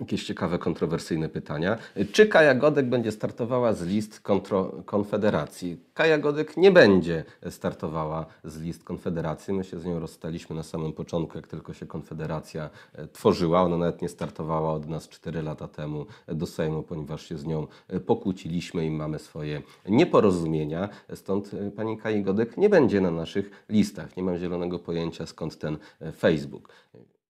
Jakieś ciekawe, kontrowersyjne pytania. Czy Kaja Godek będzie startowała z list kontro, Konfederacji? Kaja Godek nie będzie startowała z list Konfederacji. My się z nią rozstaliśmy na samym początku, jak tylko się Konfederacja e, tworzyła. Ona nawet nie startowała od nas 4 lata temu e, do Sejmu, ponieważ się z nią e, pokłóciliśmy i mamy swoje nieporozumienia. Stąd pani Kaja Godek nie będzie na naszych listach. Nie mam zielonego pojęcia skąd ten Facebook.